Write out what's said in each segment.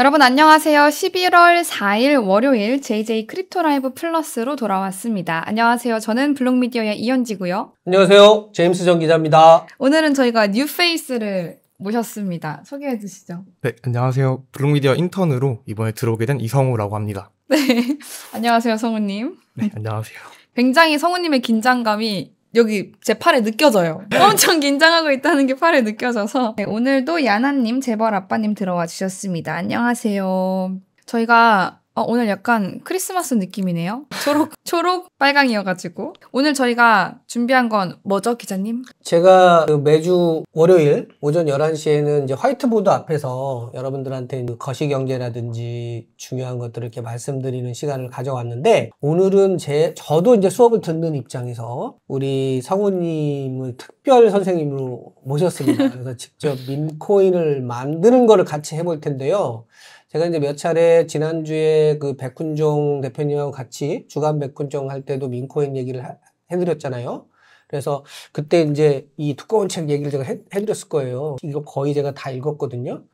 여러분 안녕하세요. 11월 4일 월요일 JJ 크립토 라이브 플러스로 돌아왔습니다. 안녕하세요. 저는 블록미디어의 이현지고요. 안녕하세요. 제임스 정 기자입니다. 오늘은 저희가 뉴페이스를 모셨습니다. 소개해 주시죠. 네, 안녕하세요. 블록미디어 인턴으로 이번에 들어오게 된 이성우라고 합니다. 네. 안녕하세요, 성우님. 네, 안녕하세요. 굉장히 성우님의 긴장감이 여기 제 팔에 느껴져요. 네. 엄청 긴장하고 있다는 게 팔에 느껴져서. 네, 오늘도 야나님, 재벌 아빠님 들어와 주셨습니다. 안녕하세요. 저희가 어, 오늘 약간 크리스마스 느낌이네요. 초록, 초록 빨강이어가지고. 오늘 저희가 준비한 건 뭐죠, 기자님? 제가 그 매주 월요일 오전 11시에는 이제 화이트보드 앞에서 여러분들한테 그 거시경제라든지 중요한 것들을 이렇게 말씀드리는 시간을 가져왔는데 오늘은 제, 저도 이제 수업을 듣는 입장에서 우리 성우님을 특별 선생님으로 모셨습니다. 그래서 직접 민코인을 만드는 거를 같이 해볼 텐데요. 제가 이제 몇 차례 지난주에 그 백훈종 대표님하고 같이 주간 백훈종 할 때도 민코인 얘기를 하, 해드렸잖아요. 그래서 그때 이제 이 두꺼운 책 얘기를 제가 해, 해드렸을 거예요. 이거 거의 제가 다 읽었거든요.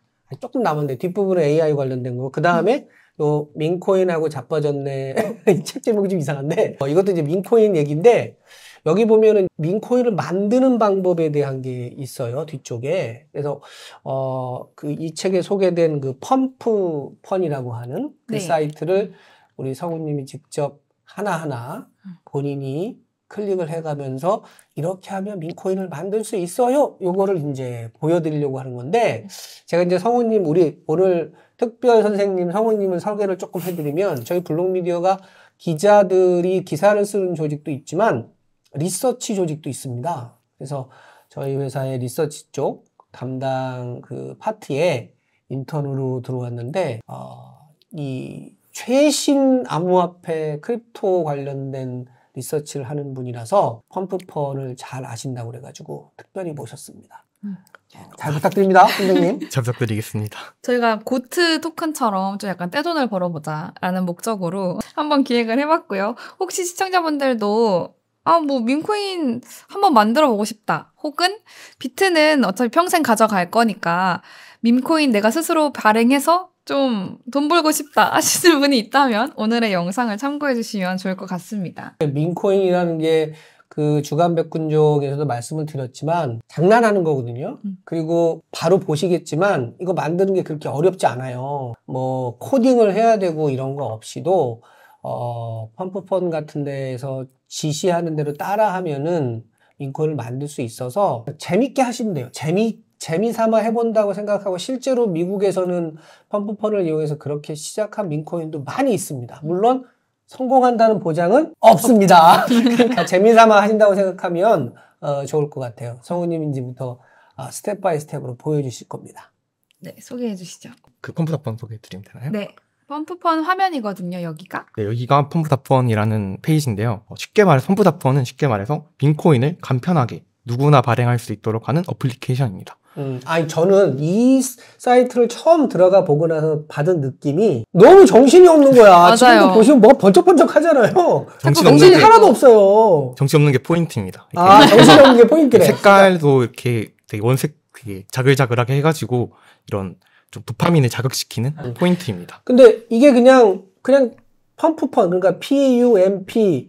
조금 남았는데 뒷부분에 AI 관련된 거. 그 다음에 또 민코인하고 자빠졌네. 이 책 제목이 좀 이상한데 어, 이것도 이제 민코인 얘기인데 여기 보면은 민코인을 만드는 방법에 대한 게 있어요. 뒤쪽에. 그래서 어 그 이 책에 소개된 그 펌프 펀이라고 하는 그 네. 사이트를 음. 우리 성우님이 직접 하나하나 음. 본인이 클릭을 해가면서 이렇게 하면 민코인을 만들 수 있어요. 요거를 이제 보여드리려고 하는 건데 네. 제가 이제 성우님 우리 오늘 특별 선생님 성우님은 설계를 조금 해드리면 저희 블록미디어가 기자들이 기사를 쓰는 조직도 있지만 리서치 조직도 있습니다. 그래서 저희 회사의 리서치 쪽 담당 그 파트에 인턴으로 들어왔는데 어, 이 최신 암호화폐 크립토 관련된 리서치를 하는 분이라서 펌프펀을 잘 아신다고 그래가지고 특별히 모셨습니다. 음. 네, 잘 부탁드립니다, 선생님. 잘 부탁드리겠습니다. 저희가 고트 토큰처럼 좀 약간 떼돈을 벌어보자라는 목적으로 한번 기획을 해봤고요. 혹시 시청자분들도 아, 뭐, 민코인 한번 만들어 보고 싶다. 혹은, 비트는 어차피 평생 가져갈 거니까, 민코인 내가 스스로 발행해서 좀 돈 벌고 싶다 하시는 분이 있다면, 오늘의 영상을 참고해 주시면 좋을 것 같습니다. 민코인이라는 게, 그 주간 백군종에서도 말씀을 드렸지만 장난하는 거거든요. 음. 그리고 바로 보시겠지만 이거 만드는 게 그렇게 어렵지 않아요. 뭐 코딩을 해야 되고 이런 거 없이도 어, 펌프폰 같은 데에서 지시하는 대로 따라하면은 인코를 만들 수 있어서 재밌게 하시면 돼요. 재미 재미삼아 해본다고 생각하고 실제로 미국에서는 펌프폰을 이용해서 그렇게 시작한 민코인도 많이 있습니다. 물론 성공한다는 보장은 없습니다. 재미삼아 하신다고 생각하면 어, 좋을 것 같아요. 성우님 인지부터 어, 아, 스텝 바이 스텝으로 보여주실 겁니다. 네, 소개해 주시죠. 그 펌프폰 소개해 드리면 되나요? 네. 펌프펀 화면이거든요, 여기가. 네, 여기가 펌프다펀이라는 페이지인데요. 어, 쉽게 말해 펌프다펀은 쉽게 말해서 빈코인을 간편하게 누구나 발행할 수 있도록 하는 어플리케이션입니다. 음, 아니 저는 이 사이트를 처음 들어가 보고 나서 받은 느낌이 너무 정신이 없는 거야. 지금도 보시면 뭐 번쩍번쩍하잖아요. 정신 이 하나도 없어요. 정신 없는 게 포인트입니다. 아, 정신 없는 게 포인트래. 색깔도 이렇게 되게 원색 되게 자글자글하게 해가지고 이런 좀 도파민을 자극시키는 음. 포인트입니다. 근데 이게 그냥 그냥 펌프펀 그러니까 P U M P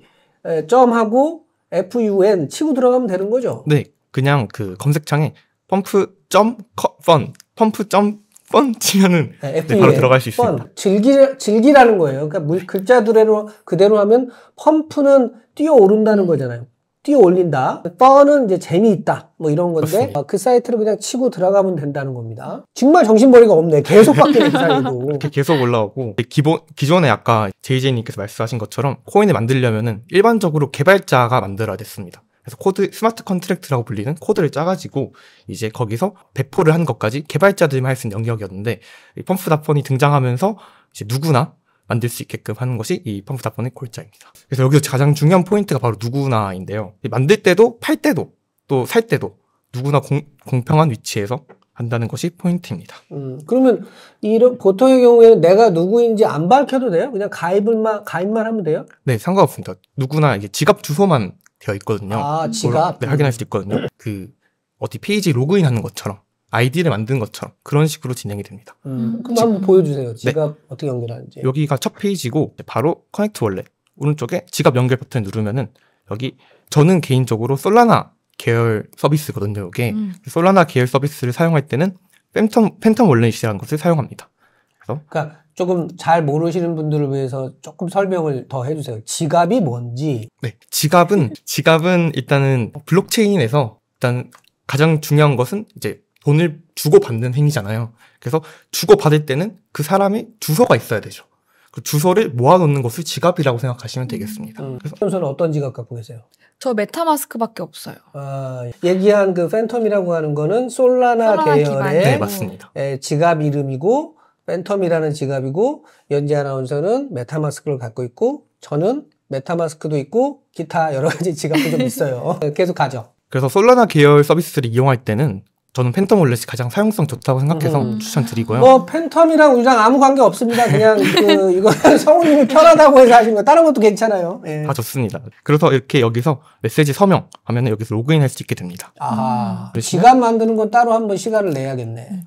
점하고 F U N 치고 들어가면 되는 거죠? 네, 그냥 그 검색창에 펌프 점 펀, 펌프 점 펀 치면은 네, 네, 바로 들어갈 수 펀. 있습니다. 즐기 즐기라는 거예요. 그러니까 글자 그대로 하면 펌프는 뛰어오른다는 거잖아요. 뛰어 올린다. 펀은 이제 재미있다. 뭐 이런 건데 어, 그 사이트를 그냥 치고 들어가면 된다는 겁니다. 정말 정신머리가 없네. 계속 바뀌는 사이도 이렇게 계속 올라오고 기본 기존에 아까 j j 님께서 말씀하신 것처럼 코인을 만들려면은 일반적으로 개발자가 만들어야 됐습니다. 그래서 코드 스마트 컨트랙트라고 불리는 코드를 짜가지고 이제 거기서 배포를 한 것까지 개발자들만 할 수 있는 영역이었는데 펌프다폰이 등장하면서 이제 누구나 만들 수 있게끔 하는 것이 이 펌프 탑번의 골자입니다. 그래서 여기서 가장 중요한 포인트가 바로 누구나인데요. 만들 때도 팔 때도 또 살 때도 누구나 공, 공평한 위치에서 한다는 것이 포인트입니다. 음, 그러면 이런 보통의 경우에는 내가 누구인지 안 밝혀도 돼요? 그냥 가입을만 가입만 하면 돼요? 네, 상관없습니다. 누구나 이게 지갑 주소만 되어 있거든요. 아, 지갑. 네, 확인할 수 있거든요. 그 어디 페이지 로그인하는 것처럼 아이디를 만든 것처럼 그런 식으로 진행이 됩니다. 음, 음. 그럼 한번 보여주세요. 네. 지갑 네. 어떻게 연결하는지. 여기가 첫 페이지고 바로 커넥트 월렛 오른쪽에 지갑 연결 버튼 누르면은 여기 저는 개인적으로 솔라나 계열 서비스거든요. 이게 음. 솔라나 계열 서비스를 사용할 때는 팬텀 팬텀 월렛이라는 것을 사용합니다. 그래서 그러니까 조금 잘 모르시는 분들을 위해서 조금 설명을 더 해주세요. 지갑이 뭔지. 네, 지갑은 지갑은 일단은 블록체인에서 일단 가장 중요한 것은 이제 돈을 주고받는 행위잖아요. 그래서 주고받을 때는 그 사람의 주소가 있어야 되죠. 그 주소를 모아놓는 것을 지갑이라고 생각하시면 되겠습니다. 음. 그래서 선수는 어떤 지갑 갖고 계세요? 저 메타마스크밖에 없어요. 아, 얘기한 그 팬텀이라고 하는 거는 솔라나, 솔라나 계열의 네, 맞습니다. 에, 지갑 이름이고 팬텀이라는 지갑이고 연재 아나운서는 메타마스크를 갖고 있고 저는 메타마스크도 있고 기타 여러 가지 지갑도 좀 있어요. 계속 가죠. 그래서 솔라나 계열 서비스를 이용할 때는 저는 팬텀 올렛이 가장 사용성 좋다고 생각해서 음. 추천드리고요. 뭐 팬텀이랑 우리랑 아무 관계 없습니다. 그냥 그 이거 성우님이 편하다고 해서 하신 거 다른 것도 괜찮아요. 예. 다 아, 좋습니다. 그래서 이렇게 여기서 메시지 서명 하면 여기서 로그인할 수 있게 됩니다. 아, 시간 음. 만드는 건 따로 한번 시간을 내야겠네.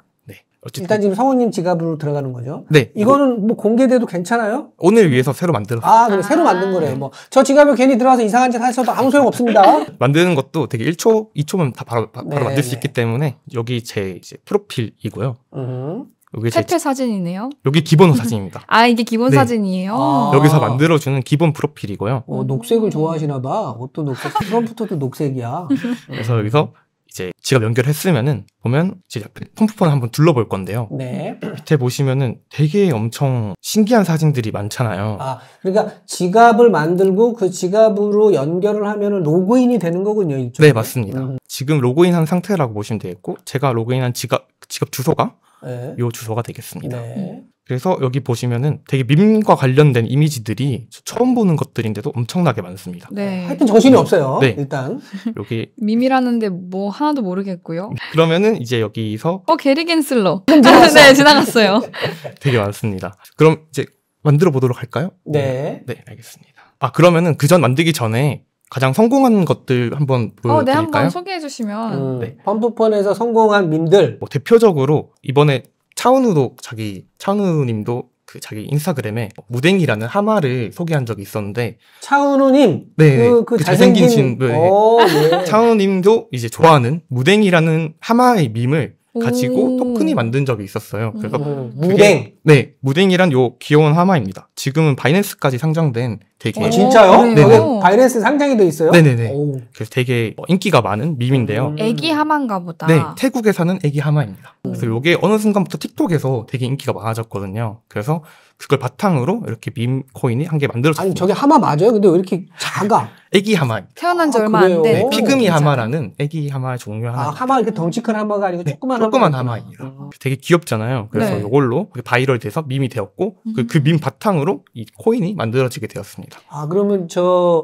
어쨌든 일단 지금 성우님 지갑으로 들어가는 거죠. 네. 이거는 뭐 공개돼도 괜찮아요? 오늘 위해서 새로 만들었어요. 아, 그래 아~ 새로 만든 아. 거래요. 네. 뭐 뭐저 지갑에 괜히 들어가서 이상한 짓 하셔도 아무 소용 없습니다. 만드는 것도 되게 1초, 2초면 다 바로 바, 로 네, 만들 수 네. 있기 때문에 여기 제 이제 프로필이고요. 음. 여 사진이네요. 여기 기본 사진입니다. 아 이게 기본 네. 사진이에요. 아~ 여기서 만들어주는 기본 프로필이고요. 어, 녹색을 좋아하시나 봐. 옷도 녹색. 프롬프터도 녹색이야. 그래서 여기서 이제 지갑 연결했으면은 보면 이제 펌프폰 한번 둘러볼 건데요. 네. 밑에 보시면은 되게 엄청 신기한 사진들이 많잖아요. 아, 그러니까 지갑을 만들고 그 지갑으로 연결을 하면은 로그인이 되는 거군요, 이쪽. 네, 맞습니다. 음. 지금 로그인한 상태라고 보시면 되겠고 제가 로그인한 지갑 지갑 주소가 네. 요 주소가 되겠습니다. 네. 그래서 여기 보시면은 되게 밈과 관련된 이미지들이 처음 보는 것들인데도 엄청나게 많습니다. 네. 하여튼 정신이 네. 없어요. 네. 일단 여기 밈이라는데 뭐 하나도 모르겠고요. 그러면은 이제 여기서 어 게리 겐슬러 네 지나갔어요. 되게 많습니다. 그럼 이제 만들어 보도록 할까요? 네. 네 알겠습니다. 아 그러면은 그전 만들기 전에 가장 성공한 것들 한번 보여드릴까요? 어, 네, 한번 소개해 주시면. 음, 네. 펌프폰에서 성공한 민들. 뭐 대표적으로 이번에 차은우도 자기 차은우님도 그 자기 인스타그램에 무댕이라는 하마를 소개한 적이 있었는데 차은우님 네, 그, 네. 그, 그, 잘생긴, 친생 네. 어, 예. 차은우님도 이제 좋아하는 무댕이라는 하마의 밈을 가지고 토큰이 만든 적이 있었어요. 그래서 음. 무댕 네 무댕이란 요 귀여운 하마입니다. 지금은 바이낸스까지 상장된 되게 어, 네, 네. 오, 진짜요? 네네. 바이낸스 상장이 돼 있어요? 네네네. 네, 오. 그래서 되게 뭐 인기가 많은 밈인데요. 음. 애기 하마인가 보다. 네, 태국에 사는 애기 하마입니다. 오. 음. 그래서 이게 어느 순간부터 틱톡에서 되게 인기가 많아졌거든요. 그래서 그걸 바탕으로 이렇게 밈 코인이 한 개 만들어졌어요. 아니 저게 하마 맞아요? 근데 왜 이렇게 작아? 애기 하마. 태어난 지 아, 얼마 안 돼. 네, 피그미 하마라는 애기 하마 종류 하나. 아, 하마 이렇게 덩치 큰 하마가 아니고 네, 조그만 조그만 하마입니다. 아. 되게 귀엽잖아요. 그래서 네. 이걸로 바이럴돼서 밈이 되었고 그밈 그, 그 음. 바탕으로 이 코인이 만들어지게 되었습니다. 있습니다. 아 그러면 저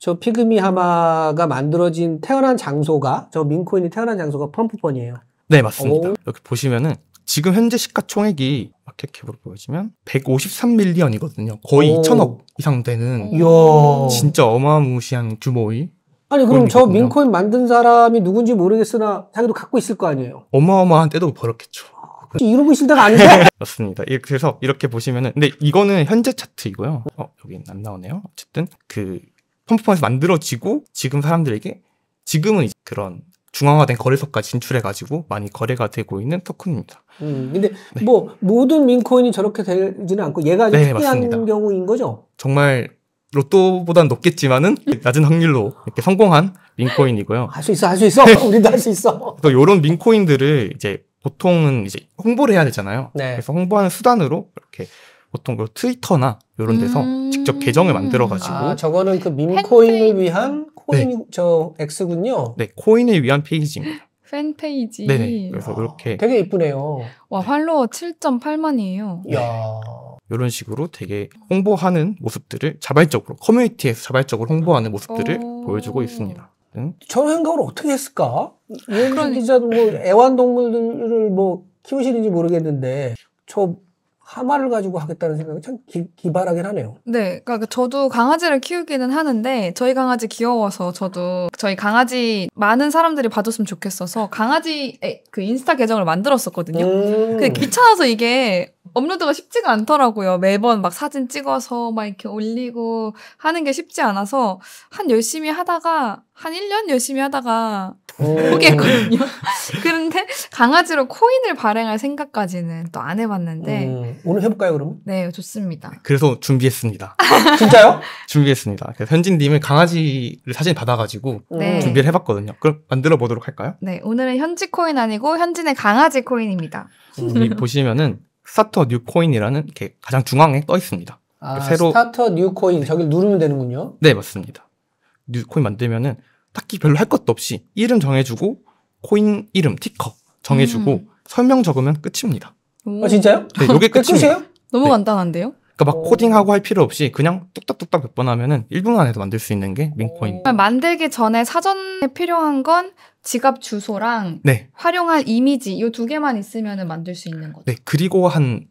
저 피그미 하마가 만들어진 태어난 장소가 저 민코인이 태어난 장소가 펌프번이에요. 네 맞습니다. 오. 여기 보시면은 지금 현재 시가총액이 마켓캡으로 보여지면 153밀리언이거든요. 거의 오. 2천억 이상 되는 이야. 진짜 어마무시한 규모의 아니 그럼 저 민코인 만든 사람이 누군지 모르겠으나 자기도 갖고 있을 거 아니에요. 어마어마한 때도 벌었겠죠. 이러고 싶다가 아닌데? 그렇습니다. 그래서 이렇게 보시면은 근데 이거는 현재 차트이고요. 어, 여기 안 나오네요. 어쨌든 그 펌프펌에서 만들어지고 지금 사람들에게 지금은 이제 그런 중앙화된 거래소까지 진출해가지고 많이 거래가 되고 있는 토큰입니다. 음, 근데 네. 뭐 모든 민코인이 저렇게 되지는 않고 얘가 네, 특이한 맞습니다. 경우인 거죠? 정말 로또보단 높겠지만은 네. 낮은 확률로 이렇게 성공한 민코인이고요. 할 수 있어, 할 수 있어. 네. 우리도 할 수 있어. 또 이런 민코인들을 이제 보통은 이제 홍보를 해야 되잖아요. 네. 그래서 홍보하는 수단으로 이렇게 보통 그 트위터나 이런 데서 음... 직접 계정을 만들어가지고 아, 저거는 그 민코인을 위한 코인 네. 저 X군요. 네, 코인을 위한 페이지입니다. 팬페이지. 네, 그래서 이렇게 되게 이쁘네요. 와 팔로워 7.8만이에요. 야. 이런 식으로 되게 홍보하는 모습들을 자발적으로 커뮤니티에서 자발적으로 홍보하는 모습들을 어... 보여주고 있습니다. 응? 저런 생각을 어떻게 했을까? 유현 기자도 뭐 애완동물들을 뭐 키우시는지 모르겠는데 저 하마를 가지고 하겠다는 생각이 참 기, 기발하긴 하네요. 네, 그러니까 그 저도 강아지를 키우기는 하는데 저희 강아지 귀여워서 저도 저희 강아지 많은 사람들이 봐줬으면 좋겠어서 강아지 그 인스타 계정을 만들었었거든요. 음. 근데 그 귀찮아서 이게 업로드가 쉽지가 않더라고요. 매번 막 사진 찍어서 막 이렇게 올리고 하는 게 쉽지 않아서 한 열심히 하다가 한 1년 열심히 하다가 포기했거든요. 음. 그런데 강아지로 코인을 발행할 생각까지는 또 안 해봤는데 음, 오늘 해볼까요 그럼? 네 좋습니다. 그래서 준비했습니다. 진짜요? 준비했습니다. 그래서 현진님은 강아지를 사진 받아가지고 네. 네. 준비를 해봤거든요. 그럼 만들어 보도록 할까요? 네 오늘은 현지 코인 아니고 현진의 강아지 코인입니다. 음, 여기 보시면은 스타터 뉴 코인이라는 게 가장 중앙에 떠 있습니다. 아, 새로 스타터 뉴 코인 저기 누르면 되는군요. 네 맞습니다. 뉴 코인 만들면은 딱히 별로 할 것도 없이 이름 정해주고 코인 이름 티커 정해주고 음. 설명 적으면 끝입니다. 오. 아 진짜요? 네, 요게 끝이에요? 너무 네. 간단한데요? 그러니까 막 오. 코딩하고 할 필요 없이 그냥 뚝딱뚝딱 몇 번 하면은 1분 안에도 만들 수 있는 게 민코인. 만들기 전에 사전에 필요한 건 지갑 주소랑 네. 활용할 이미지 이 두 개만 있으면 만들 수 있는 거죠. 네, 그리고 한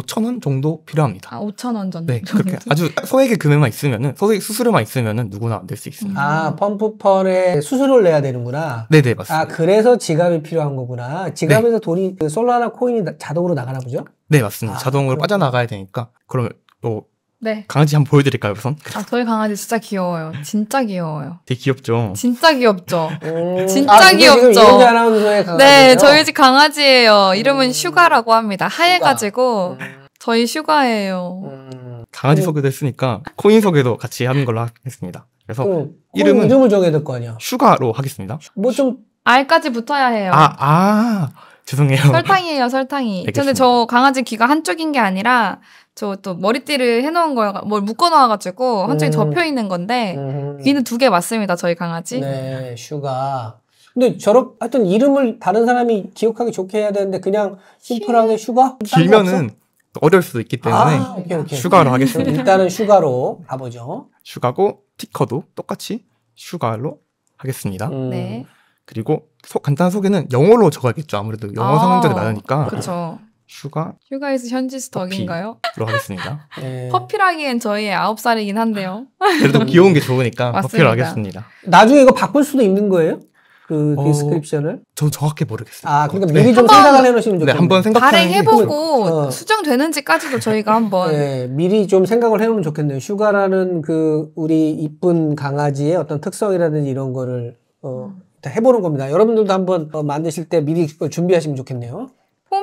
5천 원 정도 필요합니다. 아, 5천 원 정도. 네, 그렇게 아주 소액의 금액만 있으면은 소액 수수료만 있으면은 누구나 낼 수 있습니다. 아, 펌프펄에 수수료를 내야 되는구나. 네, 네, 맞습니다. 아, 그래서 지갑이 필요한 거구나. 지갑에서 네. 돈이 그 솔라나 코인이 자동으로 나가나 보죠? 네, 맞습니다. 아, 자동으로 그렇구나. 빠져나가야 되니까 그러면 뭐 네. 강아지 한 번 보여드릴까요, 우선? 아, 저희 강아지 진짜 귀여워요. 진짜 귀여워요. 되게 귀엽죠? 진짜 귀엽죠? 아, 진짜 아, 귀엽죠? 네, 저희 집 강아지예요. 이름은 음. 슈가라고 합니다. 하얘가지고. 슈 음. 저희 슈가예요. 음. 강아지 소개도 했으니까 코인 소개도 같이 하는 걸로 하겠습니다. 그래서 이름은 이름을 정해야 될거 아니야? 슈가로 하겠습니다. 뭐 좀 알까지 붙어야 해요. 아, 아. 죄송해요. 설탕이에요, 설탕이. 알겠습니다. 근데 저 강아지 귀가 한쪽인 게 아니라 저또 머리띠를 해놓은 거야, 뭘 묶어놔가지고 한쪽에 음. 접혀 있는 건데 음. 귀는 두 개 맞습니다 저희 강아지. 네, 슈가. 근데 저렇 하여튼 이름을 다른 사람이 기억하기 좋게 해야 되는데 그냥 심플하게 슈가? 길면은 어려울 수도 있기 아, 때문에 아, 오케이, 오케이. 슈가로 하겠습니다. 일단은 슈가로 가보죠. 슈가고 티커도 똑같이 슈가로 하겠습니다. 음. 네. 그리고 소, 간단한 소개는 영어로 적어야겠죠. 아무래도 영어 아, 성향자이 많으니까. 그렇죠. 슈가 슈가에서 현지스 톡인가요로 하겠습니다. 네. 퍼피라기엔 예. 저희의 아홉 살이긴 한데요. 그래도 귀여운 게 좋으니까 퍼피로 하겠습니다. 나중에 이거 바꿀 수도 있는 거예요? 그 어, 디스크립션을? 전 정확히 모르겠어요. 아, 그러니까 미리 네. 좀 생각을 해놓으시면 좋겠네요. 네, 한번 생각하 발행해보고 어. 수정되는지까지도 저희가 한번 네, 미리 좀 생각을 해놓으면 좋겠네요. 슈가라는 그 우리 이쁜 강아지의 어떤 특성이라든지 이런 거를 어, 음. 해보는 겁니다. 여러분들도 한번 어, 만드실 때 미리 어, 준비하시면 좋겠네요.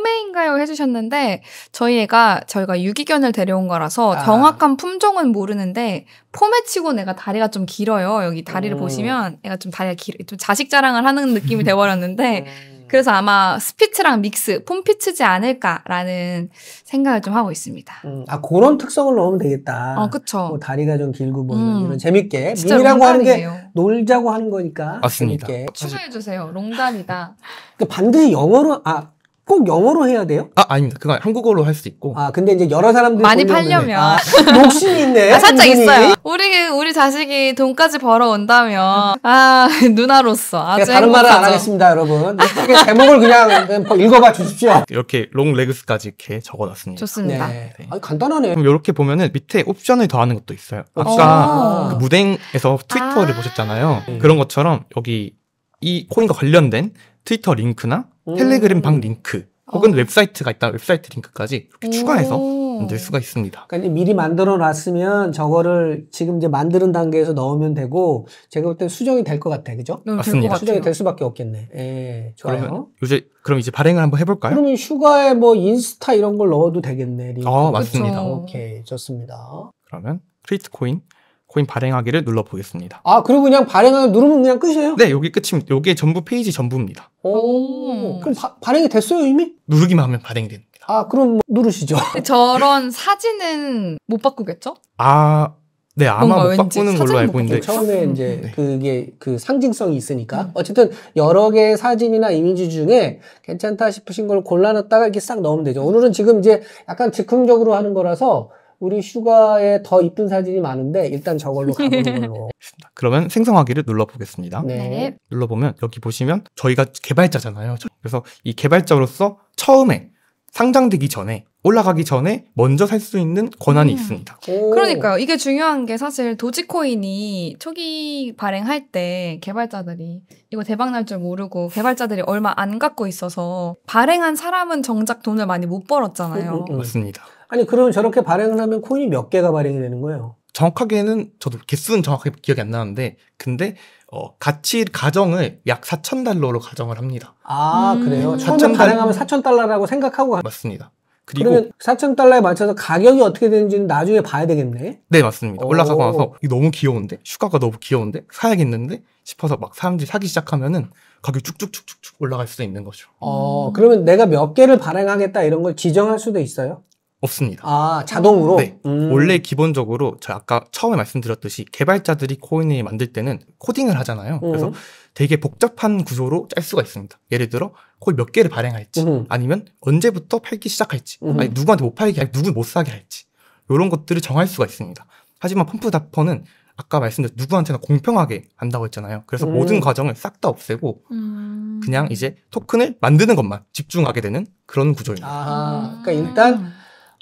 소매인가요? 해주셨는데 저희 애가 저희가 유기견을 데려온 거라서 아. 정확한 품종은 모르는데 포매치고 내가 다리가 좀 길어요. 여기 다리를 음. 보시면 애가 좀 다리가 길, 좀 자식 자랑을 하는 느낌이 돼버렸는데 음. 그래서 아마 스피츠랑 믹스, 폼피츠지 않을까라는 생각을 좀 하고 있습니다. 음, 아 그런 특성을 넣으면 되겠다. 어, 그렇죠. 뭐 다리가 좀 길고 뭐 음. 이런 재밌게 미이라고 하는 게 놀자고 하는 거니까. 맞습니다. 추천해 주세요. 롱다리다. 그러니까 반드시 영어로 아꼭 영어로 해야 돼요? 아 아닙니다. 그건 한국어로 할 수 있고. 아 근데 이제 여러 사람들 많이 팔려면 아, 욕심이 있네. 아, 살짝 있어요. 우리 우리 자식이 돈까지 벌어온다면 아 누나로서 아 다른 행복하죠. 말은 안 하겠습니다, 여러분. 이렇게 제목을 그냥 읽어봐 주십시오. 이렇게 롱 레그스까지 이렇게 적어놨습니다. 좋습니다. 네. 네. 아 간단하네. 그럼 이렇게 보면은 밑에 옵션을 더하는 것도 있어요. 아. 아까 그 무댕에서 트위터를 아. 보셨잖아요. 음. 그런 것처럼 여기 이 코인과 관련된 트위터 링크나 텔레그램 방 링크 혹은 어. 웹사이트가 있다 웹사이트 링크까지 이렇게 추가해서 만들 수가 있습니다. 그러니까 미리 만들어 놨으면 저거를 지금 이제 만드는 단계에서 넣으면 되고 제가 볼 때 수정이 될 것 같아, 그죠? 네, 맞습니다. 수정이 될 수밖에 없겠네. 예, 좋아요. 요새 그럼 이제 발행을 한번 해볼까요? 그러면 슈가에 뭐 인스타 이런 걸 넣어도 되겠네. 링크. 아, 맞습니다. 오케이, 좋습니다. 그러면 크리트 코인 코인 발행하기를 눌러 보겠습니다. 아, 그리고 그냥 발행하 누르면 그냥 끝이에요? 네, 여기 끝입니다. 여기 전부 페이지 전부입니다. 오. 그럼 바, 발행이 됐어요 이미? 누르기만 하면 발행이 됩니다. 아 그럼 뭐 누르시죠. 저런 사진은 못 바꾸겠죠? 아. 네 아마 못 바꾸는 걸로 알고 있는데 처음에 이제 네. 그게 그 상징성이 있으니까 음. 어쨌든 여러 개의 사진이나 이미지 중에 괜찮다 싶으신 걸 골라놨다가 이렇게 싹 넣으면 되죠 오늘은 지금 이제 약간 즉흥적으로 하는 거라서 우리 슈가에 더 이쁜 사진이 많은데 일단 저걸로 가보는 걸로. 그러면 생성하기를 눌러보겠습니다. 네. 네. 눌러보면 여기 보시면 저희가 개발자잖아요. 그래서 이 개발자로서 처음에 상장되기 전에 올라가기 전에 먼저 살 수 있는 권한이 음. 있습니다. 오. 그러니까요. 이게 중요한 게 사실 도지코인이 초기 발행할 때 개발자들이 이거 대박 날 줄 모르고 개발자들이 얼마 안 갖고 있어서 발행한 사람은 정작 돈을 많이 못 벌었잖아요. 음, 음, 음. 맞습니다. 아니 그럼 저렇게 발행을 하면 코인이 몇 개가 발행이 되는 거예요? 정확하게는 저도 개수는 정확하게 기억이 안 나는데 근데 어, 가치 가정을 약 4천 달러로 가정을 합니다. 아 음. 그래요? 처음에 발행하면 4천 달러라고 생각하고 맞습니다. 그리고 그러면 4천 달러에 맞춰서 가격이 어떻게 되는지는 나중에 봐야 되겠네. 네 맞습니다. 오. 올라가고 나서 너무 귀여운데 슈가가 너무 귀여운데 사야겠는데 싶어서 막 사람들이 사기 시작하면은 가격이 쭉쭉쭉쭉쭉 올라갈 수도 있는 거죠. 어 음. 그러면 내가 몇 개를 발행하겠다 이런 걸 지정할 수도 있어요? 없습니다. 아, 자동으로? 네. 음. 원래 기본적으로 제 아까 처음에 말씀드렸듯이 개발자들이 코인을 만들 때는 코딩을 하잖아요. 음. 그래서 되게 복잡한 구조로 짤 수가 있습니다. 예를 들어 코인 몇 개를 발행할지 음. 아니면 언제부터 팔기 시작할지 음. 아니 누구한테 못 팔게 할지 누굴 못 사게 할지 이런 것들을 정할 수가 있습니다. 하지만 펌프다퍼는 아까 말씀드린 누구한테나 공평하게 한다고 했잖아요. 그래서 음. 모든 과정을 싹 다 없애고 음. 그냥 이제 토큰을 만드는 것만 집중하게 되는 그런 구조입니다. 아, 그러니까 일단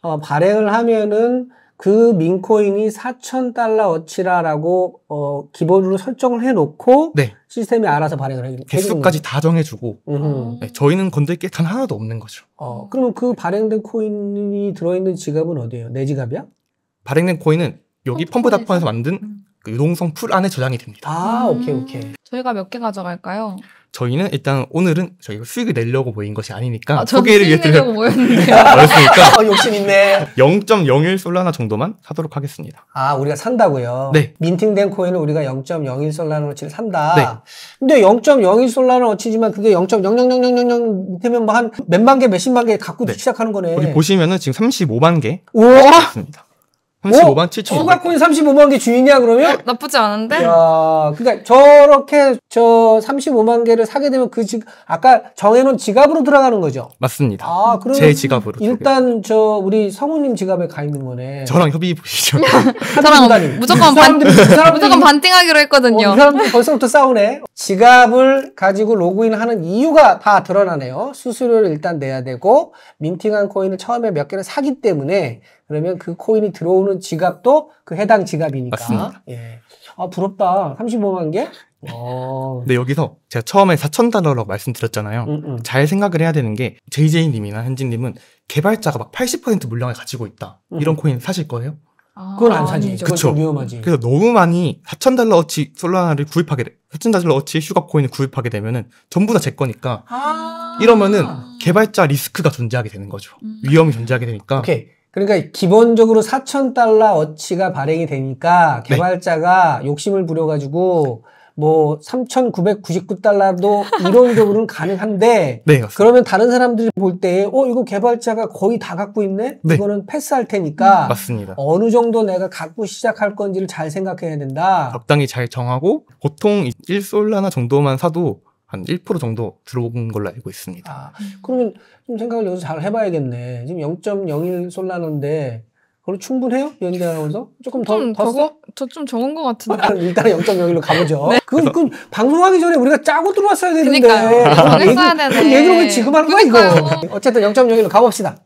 어, 발행을 하면은 그 민코인이 4천 달러어치라라고 어, 기본으로 설정을 해놓고 네. 시스템이 알아서 발행을 해주는 개수까지 다 정해주고 네, 저희는 건들 게단 하나도 없는 거죠. 어, 그러면 그 발행된 코인이 들어있는 지갑은 어디예요? 내 지갑이야? 발행된 코인은 여기 어, 펌프닷컴에서 만든 음. 그 유동성 풀 안에 저장이 됩니다. 아, 음. 오케이, 오케이. 저희가 몇 개 가져갈까요? 저희는 일단 오늘은 저희 수익을 내려고 모인 것이 아니니까 아, 소개를 위해 드려고 모였는데 어렵으니까 아, 욕심 있네. 0.01 솔라나 정도만 사도록 하겠습니다. 아 우리가 산다고요? 네. 민팅된 코인을 우리가 0.01 솔라나 어치를 산다. 네. 근데 0.01 솔라나 어치지만 그게 0 0 0 0 0 0 밑에면 뭐 한 몇만 개, 몇십만 개 갖고 네. 시작하는 거네. 우리 보시면은 지금 35만 개. 우와. 있습니다. 35만 7천. 소각코인 35만 개 주인이야 그러면? 어? 나쁘지 않은데? 야, 그러니까 저렇게 저 35만 개를 사게 되면 그 지, 아까 정해놓은 지갑으로 들어가는 거죠? 맞습니다. 아, 그럼 제 지갑으로. 일단 들어저 우리 성우님 지갑에 가 있는 거네. 저랑 협의 보시죠. 저랑 무조건 반, 무조건 반띵하기로 했거든요. 어, 사람들 벌써부터 싸우네. 지갑을 가지고 로그인하는 이유가 다 드러나네요. 수수료를 일단 내야 되고 민팅한 코인을 처음에 몇 개를 사기 때문에 그러면 그 코인이 들어오는 지갑도 그 해당 지갑이니까. 맞습니다. 예. 아, 부럽다. 35만 개? 어. 근데 여기서 제가 처음에 4천 달러라고 말씀드렸잖아요. 음, 음. 잘 생각을 해야 되는 게 JJ님이나 현진님은 개발자가 막 80% 물량을 가지고 있다. 음. 이런 코인 사실 거예요? 아, 그건 안 사지. 아니죠. 그쵸. 위험하지. 그래서 너무 많이 4천 달러 어치 솔라나를 구입하게 돼. 4천 달러 어치 휴가 코인을 구입하게 되면은 전부 다 제 거니까. 아~ 이러면은 개발자 리스크가 존재하게 되는 거죠. 음. 위험이 존재하게 되니까. 오케이. 그러니까 기본적으로 4천 달러 어치가 발행이 되니까 네. 개발자가 네. 욕심을 부려가지고 뭐 3,999달러도 이론적으로는 가능한데 네, 그러면 다른 사람들이 볼때어 이거 개발자가 거의 다 갖고 있네 네. 이거는 패스할 테니까 음, 맞습니다. 어느 정도 내가 갖고 시작할 건지를 잘 생각해야 된다 적당히 잘 정하고 보통 1솔라나 정도만 사도 한1% 정도 들어온 걸로 알고 있습니다. 아, 그러면 좀 생각을 여기서 잘 해봐야겠네. 지금 0.01 솔라노인데 그걸 충분해요? 연대 아나서 조금 더, 더 써? 저좀 적은 것 같은데. 아, 일단 0.01로 가보죠. 네. 그, 그, 방송하기 전에 우리가 짜고 들어왔어야 되는데. 그러니까요. 했어 얘기를 왜 지금 하는 거야, 이거? 어쨌든 0.01로 가봅시다.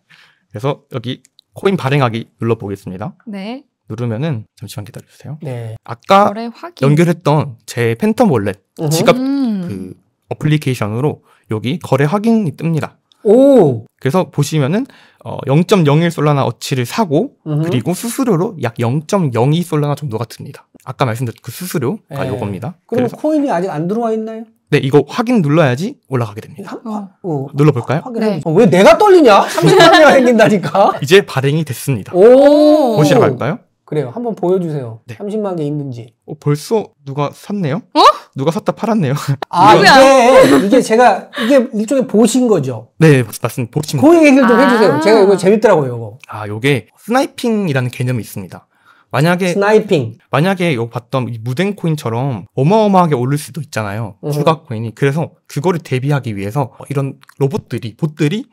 그래서 여기 코인 발행하기 눌러보겠습니다. 네. 누르면은 잠시만 기다려주세요. 네. 아까 연결했던 제 팬텀 월렛 지갑 음. 그 어플리케이션으로 여기 거래 확인이 뜹니다. 오. 그래서 보시면은 어0.01 솔라나 어치를 사고 으흠. 그리고 수수료로 약 0.02 솔라나 정도가 듭니다. 아까 말씀드린 그 수수료가 예. 요겁니다. 그럼 뭐 코인이 아직 안 들어와 있나요? 네, 이거 확인 눌러야지 올라가게 됩니다. 어, 어. 눌러볼까요? 네. 어, 왜 내가 떨리냐? 30만이나 생긴다니까? 이제 발행이 됐습니다. 오! 보시러 갈까요? 그래요. 한번 보여주세요. 네. 30만 개 있는지. 어, 벌써 누가 샀네요? 어? 누가 샀다 팔았네요. 아, 이게, 네. 이게 제가, 이게 일종의 보신 거죠. 네, 맞습니다. 보신 거. 그 얘기를 좀 아~ 해주세요. 제가 이거 재밌더라고요, 이거. 아, 요게 스나이핑이라는 개념이 있습니다. 만약에 스나이핑 만약에 요 봤던 이 무댕 코인처럼 어마어마하게 오를 수도 있잖아요. 주 음. 추가 코인이 그래서 그거를 대비하기 위해서 이런 로봇들이 봇들이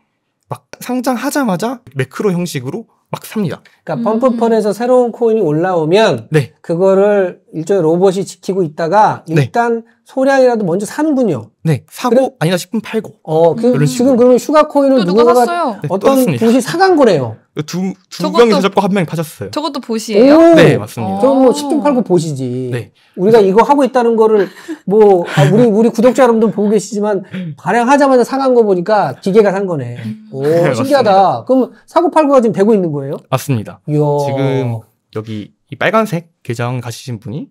막 상장하자마자 매크로 형식으로 막 삽니다. 그러니까 음. 펌프펀에서 새로운 코인이 올라오면 네. 그거를 일종의 로봇이 지키고 있다가 네. 일단 네. 소량이라도 먼저 사는군요. 네, 사고 그래? 아니다 싶으면 팔고. 어, 그, 지금 그러면 휴가 코인을 누가 샀어요. 네, 어떤 네, 분이 사간 거래요. 두, 두 명이서 잡고 한 명이 파셨어요. 저것도 보시예요? 네, 맞습니다. 저뭐 식품 팔고 보시지. 네. 우리가 이거 하고 있다는 거를 뭐 아, 우리 우리 구독자 여러분들 보고 계시지만 발행하자마자 사간 거 보니까 기계가 산 거네. 음. 오, 네, 신기하다. 그럼 사고 팔고가 지금 되고 있는 거예요? 맞습니다. 이야. 지금 여기 이 빨간색 계정 가시신 분이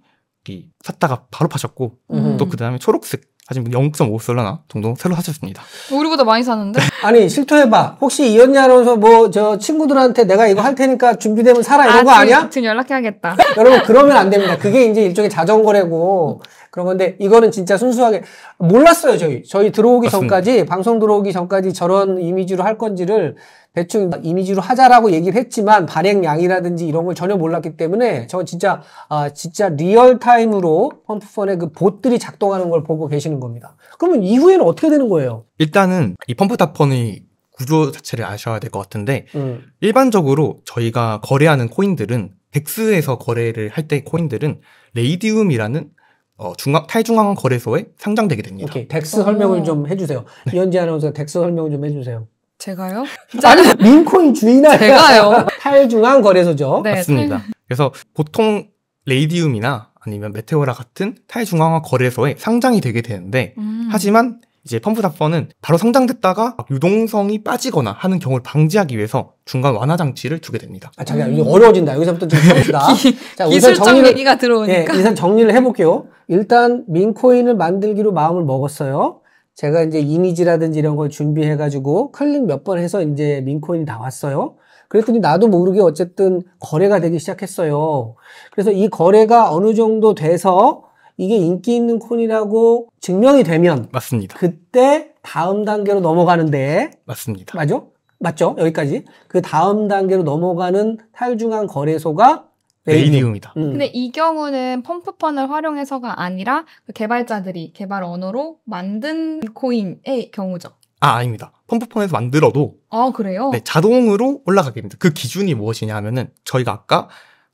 샀다가 바로 파셨고 음. 또그 다음에 초록색 사실 0.5솔라나 정도 새로 사셨습니다. 우리보다 많이 사는데? 아니 실토해봐. 혹시 이언니 아나운서 뭐 저 친구들한테 내가 이거 할 테니까 준비되면 사라 이런 아, 거 아니야? 지금 연락해야겠다. 여러분 그러면 안 됩니다. 그게 이제 일종의 자전거래고 그런 건데 이거는 진짜 순수하게 몰랐어요 저희. 저희 들어오기 맞습니다. 전까지 방송 들어오기 전까지 저런 이미지로 할 건지를 대충 이미지로 하자라고 얘기를 했지만 발행량이라든지 이런 걸 전혀 몰랐기 때문에 저 진짜 아 진짜 리얼타임으로 펌프펀의 그 봇들이 작동하는 걸 보고 계시는 겁니다. 그러면 이후에는 어떻게 되는 거예요? 일단은 이펌프다펀의 구조 자체를 아셔야 될 것 같은데 음. 일반적으로 저희가 거래하는 코인들은 덱스에서 거래를 할 때 코인들은 레이디움이라는 어, 중앙, 탈중앙 거래소에 상장되게 됩니다. 오케이. 덱스 설명을 어. 좀 해주세요. 네. 이현지 아나운서 덱스 설명을 좀 해주세요. 제가요? 아니 민코인 주인 아 제가요. 탈중앙 거래소죠. 네, 맞습니다. 탈... 그래서 보통 레이디움이나 아니면 메테오라 같은 탈중앙화 거래소에 상장이 되게 되는데 음. 하지만 이제 펌프닷펀은 바로 상장됐다가 유동성이 빠지거나 하는 경우를 방지하기 위해서 중간 완화 장치를 두게 됩니다. 아, 잠깐 이게 어려워진다. 여기서부터 좀 어렵다. 자, 우선 정리가 들어오니까. 예, 우선 정리를 해볼게요. 일단 민코인을 만들기로 마음을 먹었어요. 제가 이제 이미지라든지 이런 걸 준비해가지고 클릭 몇 번 해서 이제 민코인이 나왔어요. 그랬더니 나도 모르게 어쨌든 거래가 되기 시작했어요. 그래서 이 거래가 어느 정도 돼서 이게 인기 있는 코인이라고 증명이 되면 맞습니다. 그때 다음 단계로 넘어가는데 맞습니다. 맞죠? 맞죠? 여기까지. 그 다음 단계로 넘어가는 탈중앙 거래소가 레이디움이다. 음. 근데 이 경우는 펌프펀을 활용해서가 아니라 그 개발자들이 개발 언어로 만든 코인의 경우죠. 아, 아닙니다. 펌프폰에서 만들어도. 아, 그래요? 네, 자동으로 올라가게 됩니다. 그 기준이 무엇이냐 하면은, 저희가 아까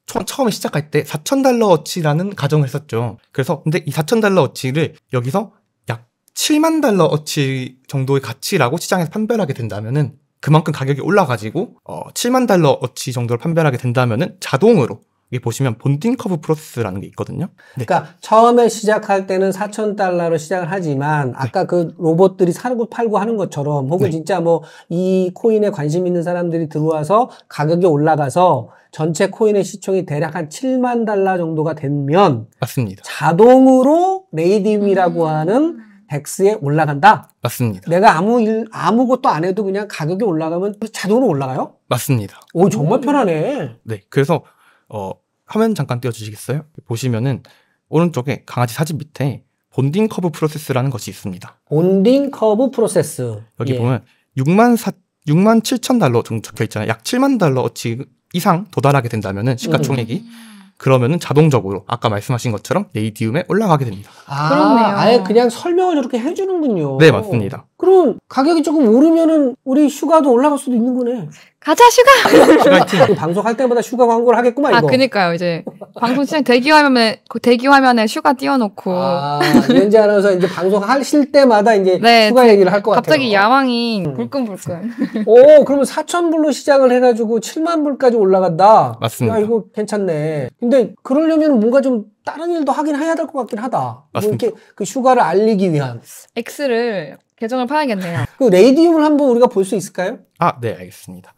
처음, 에 시작할 때 4,000달러어치라는 가정을 했었죠. 그래서, 근데 이 4,000달러어치를 여기서 약 7만 달러어치 정도의 가치라고 시장에서 판별하게 된다면은, 그만큼 가격이 올라가지고, 어, 7만 달러어치 정도를 판별하게 된다면은, 자동으로 여기 보시면 본딩 커브 프로세스라는 게 있거든요. 네. 그러니까 처음에 시작할 때는 4천 달러로 시작을 하지만 네. 아까 네. 그 로봇들이 사고 팔고 하는 것처럼 혹은 네. 진짜 뭐 이 코인에 관심 있는 사람들이 들어와서 가격이 올라가서 전체 코인의 시총이 대략 한 7만 달러 정도가 되면 맞습니다. 자동으로 레이디움이라고 음. 하는 백스에 올라간다. 맞습니다. 내가 아무 일 아무것도 안 해도 그냥 가격이 올라가면 자동으로 올라가요? 맞습니다. 오 정말 음. 편하네. 네. 그래서 어, 화면 잠깐 띄워주시겠어요? 보시면은 오른쪽에 강아지 사진 밑에 본딩 커브 프로세스라는 것이 있습니다. 본딩 커브 프로세스. 여기 예. 보면 6만 4 6만 7천 달러 정도 적혀 있잖아요. 약 7만 달러어치 이상 도달하게 된다면은 시가총액이 음. 그러면은 자동적으로 아까 말씀하신 것처럼 네이디움에 올라가게 됩니다. 아, 그렇네요. 아예 그냥 설명을 저렇게 해주는군요. 네, 맞습니다. 그럼 가격이 조금 오르면은 우리 슈가도 올라갈 수도 있는 거네. 가자 슈가. 방송할 때마다 슈가 광고를 하겠구만 아, 이거. 아 그니까요 이제 방송 시작 대기 화면에 그 대기 화면에 슈가 띄워놓고. 아 연지 아나운서 이제 방송 하실 때마다 이제 네, 슈가 얘기를 할 것 같아요. 갑자기 야망이 음. 불끈불끈. 오 그러면 4천 불로 시작을 해가지고 7만 불까지 올라간다. 맞습니다. 야 이거 괜찮네. 근데 그러려면 뭔가 좀 다른 일도 하긴 해야 될 것 같긴 하다. 맞습니다. 뭐 이렇게 그 슈가를 알리기 위한. X를 계정을 파야겠네요. 그 레이디움을 한번 우리가 볼 수 있을까요? 아, 네, 알겠습니다.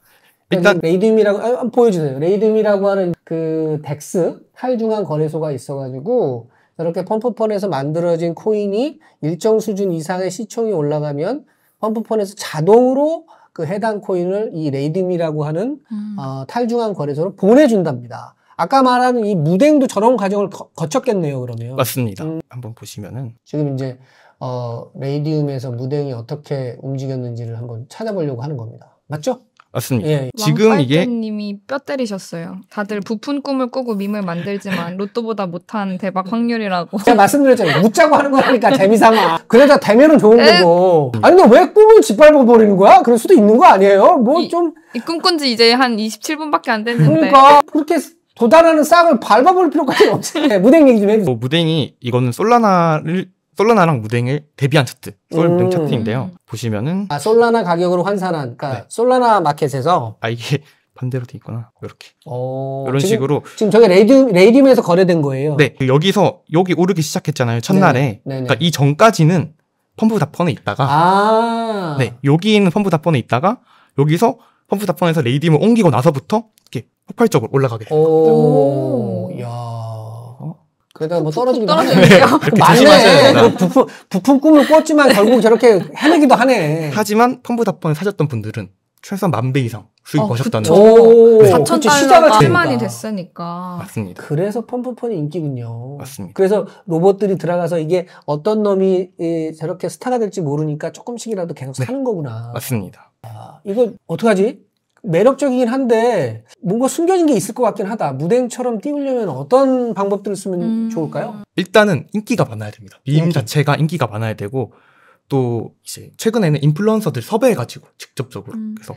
네, 일단 네, 레이디움이라고 아, 보여주세요. 레이디움이라고 하는 그 덱스 탈중앙 거래소가 있어가지고 이렇게 펌프펀에서 만들어진 코인이 일정 수준 이상의 시총이 올라가면 펌프펀에서 자동으로 그 해당 코인을 이 레이디움이라고 하는 음. 어, 탈중앙 거래소로 보내준답니다. 아까 말하는 이 무댕도 저런 과정을 거, 쳤겠네요 그러면. 맞습니다. 음. 한번 보시면은 지금 이제 어, 레이디움에서 무대응이 어떻게 움직였는지를 한번 찾아보려고 하는 겁니다. 맞죠? 맞습니다. 예. 예. 지금 이게 님이 뼈 때리셨어요. 다들 부푼 꿈을 꾸고 밈을 만들지만 로또보다 못한 대박 확률이라고. 제가 말씀드렸잖아요. 웃자고 하는 거니까 재미삼아. 그래다 되면은 좋은 에? 네. 거고. 아니 근데 왜 꿈을 짓밟아 버리는 거야? 그럴 수도 있는 거 아니에요? 뭐 좀. 이 꿈꾼 지 이제 한 27분밖에 안 됐는데. 그러니까 그렇게 도달하는 쌍을 밟아볼 필요까지 없어요. 무댕 얘기 좀해뭐 무댕이 이거는 솔라나를 솔라나랑 무댕을 대비한 차트, 솔 음. 차트인데요. 보시면은 아 솔라나 가격으로 환산한, 그러니까 네. 솔라나 마켓에서 아 이게 반대로 돼 있구나. 이렇게. 어, 이런 지금, 식으로. 지금 저게 레이디움, 레이디움에서 거래된 거예요. 네. 여기서 여기 오르기 시작했잖아요. 첫날에. 네, 네, 네. 그러니까 이 전까지는 펌프 다폰에 있다가. 아. 네. 여기 는 펌프 다폰에 있다가 여기서 펌프 다폰에서 레이디움을 옮기고 나서부터 이렇게 폭발적으로 올라가게 됩니다. 오. 야. 그러다가 뭐 떨어지기도 떨어지네요. 맞네. 부품, 부품 꿈을 꿨지만 결국 저렇게 해내기도 하네. 하지만 펌프답번 사셨던 분들은 최소한 만 배 이상 수익 어, 버셨다는 거. 4천 달러가 7만이 그러니까. 됐으니까. 맞습니다. 그래서 펌프폰이 인기군요. 맞습니다. 그래서 로봇들이 들어가서 이게 어떤 놈이 저렇게 스타가 될지 모르니까 조금씩이라도 계속 네. 사는 거구나. 맞습니다. 아, 이거 어떡하지? 매력적이긴 한데 뭔가 숨겨진 게 있을 것 같긴 하다. 무대처럼 띄우려면 어떤 방법들을 쓰면 음... 좋을까요? 일단은 인기가 많아야 됩니다. 밈 인기. 자체가 인기가 많아야 되고 또 이제 최근에는 인플루언서들 섭외해가지고 직접적으로 음... 그래서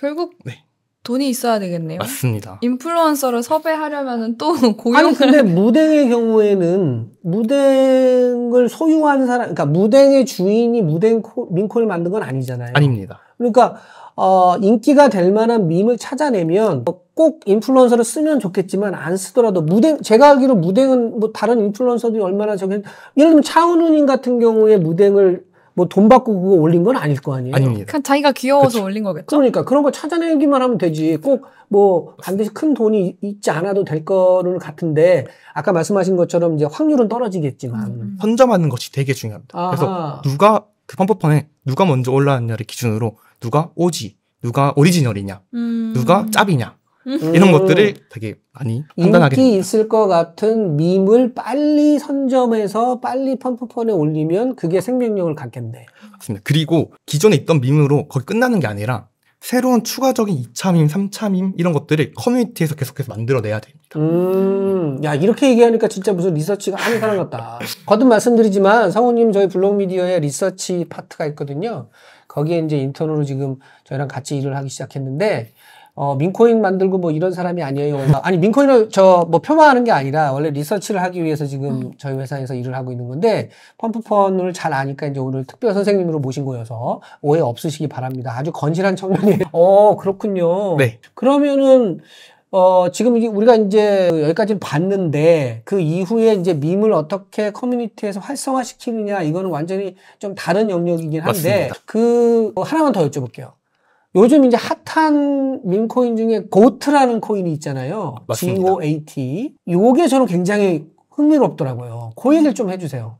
결국 네. 돈이 있어야 되겠네요. 맞습니다. 인플루언서를 섭외하려면 또 고용. 아니 근데 무댕의 경우에는 무댕을 소유한 사람, 그러니까 무댕의 주인이 무댕 민코를 만든 건 아니잖아요. 아닙니다. 그러니까 어, 인기가 될 만한 밈을 찾아내면 꼭 인플루언서를 쓰면 좋겠지만 안 쓰더라도 무댕 제가 알기로 무댕은 뭐 다른 인플루언서들이 얼마나 저기 예를 들면 차은우님 같은 경우에 무댕을 뭐돈 받고 그거 올린 건 아닐 거 아니에요. 아닙니다. 그냥 자기가 귀여워서 그쵸. 그렇죠. 올린 거겠죠. 그러니까 그런 거 찾아내기만 하면 되지. 꼭 뭐 반드시 큰 돈이 있지 않아도 될 거는 같은데 아까 말씀하신 것처럼 이제 확률은 떨어지겠지만 음. 선점하는 것이 되게 중요합니다. 아하. 그래서 누가 그 펌프펌에 누가 먼저 올라왔냐를 기준으로 누가 오지, 누가 오리지널이냐, 음. 누가 짭이냐 음. 이런 음. 것들을 되게 많이 판단하게 인기 있을 것 같은 밈을 빨리 선점해서 빨리 펌프폰에 올리면 그게 생명력을 갖겠네. 맞습니다. 그리고 기존에 있던 밈으로 거의 끝나는 게 아니라 새로운 추가적인 2차임3차임 이런 것들을 커뮤니티에서 계속해서 만들어내야 됩니다. 음, 야 이렇게 얘기하니까 진짜 무슨 리서치가 하는 사람 같다. 거듭 말씀드리지만 성우님 저희 블록미디어에 리서치 파트가 있거든요. 거기에 이제 인턴으로 지금 저희랑 같이 일을 하기 시작했는데 어, 민코인 만들고 뭐 이런 사람이 아니에요. 아니, 민코인을 저뭐 폄하하는 게 아니라 원래 리서치를 하기 위해서 지금 음. 저희 회사에서 일을 하고 있는 건데 펌프펀을 잘 아니까 이제 오늘 특별 선생님으로 모신 거여서 오해 없으시기 바랍니다. 아주 건실한 청년이에요. 어, 그렇군요. 네. 그러면은 어, 지금 우리가 이제 여기까지 봤는데 그 이후에 이제 밈을 어떻게 커뮤니티에서 활성화시키느냐 이거는 완전히 좀 다른 영역이긴 한데 맞습니다. 그 어, 하나만 더 여쭤볼게요. 요즘 이제 핫한 민코인 중에 고트라는 코인이 있잖아요. 맞습니다. GOAT. 요게 저는 굉장히 흥미롭더라고요. 그 얘기를 좀 해주세요.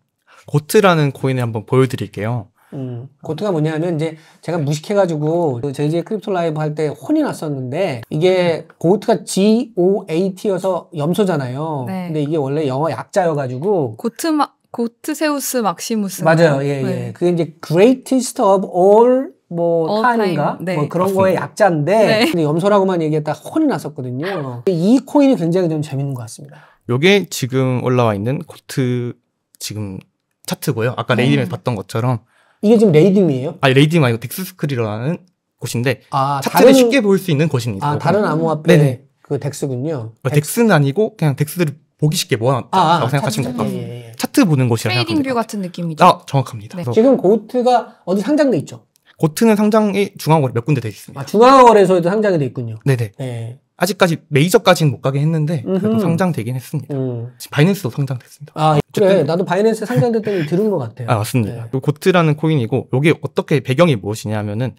고트라는 코인을 한번 보여드릴게요. 음, 고트가 뭐냐면 이제 제가 무식해가지고 그 제 JJ 크립토 라이브 할 때 혼이 났었는데 이게 고트가 G O A T여서 염소잖아요. 네. 근데 이게 원래 영어 약자여가지고 고트마 고트세우스 막시무스 맞아요. 예예. 예. 네. 그게 이제 greatest of all 뭐 타인가 네. 뭐 그런 거의 약자인데 네. 염소라고만 얘기했다 혼이 났었거든요. 이 코인이 굉장히 좀 재밌는 것 같습니다. 요게 지금 올라와 있는 코트 지금 차트고요. 아까 네. 레이디에서 음. 봤던 것처럼 이게 지금 레이디이에요 아니 레이디움 아니고 덱스스크리라는 곳인데 아, 차트를 다른... 쉽게 볼 수 있는 곳입니다. 아, 다른 암호화폐 네네. 네. 그 덱스군요. 덱스. 어, 덱스는 아니고 그냥 덱스들을 보기 쉽게 모아놨다고 아, 아, 생각하시면 될 것 같습니다. 예, 예, 예. 차트 보는 곳이라 트레이딩 생각합니다. 뷰 같은 느낌이죠. 아, 정확합니다. 네. 지금 고트가 어디 상장돼 있죠? 고트는 상장이 중앙거래 몇 군데 돼 있습니다. 아, 중앙거래소에도 상장이 돼 있군요. 네네. 네. 아직까지 메이저까지는 못 가게 했는데 그래도 상장되긴 했습니다. 음. 바이낸스도 상장됐습니다. 아 그래 나도 바이낸스 상장됐다는 들은 것 같아요. 아 맞습니다. 네. 고트라는 코인이고 이게 어떻게 배경이 무엇이냐면은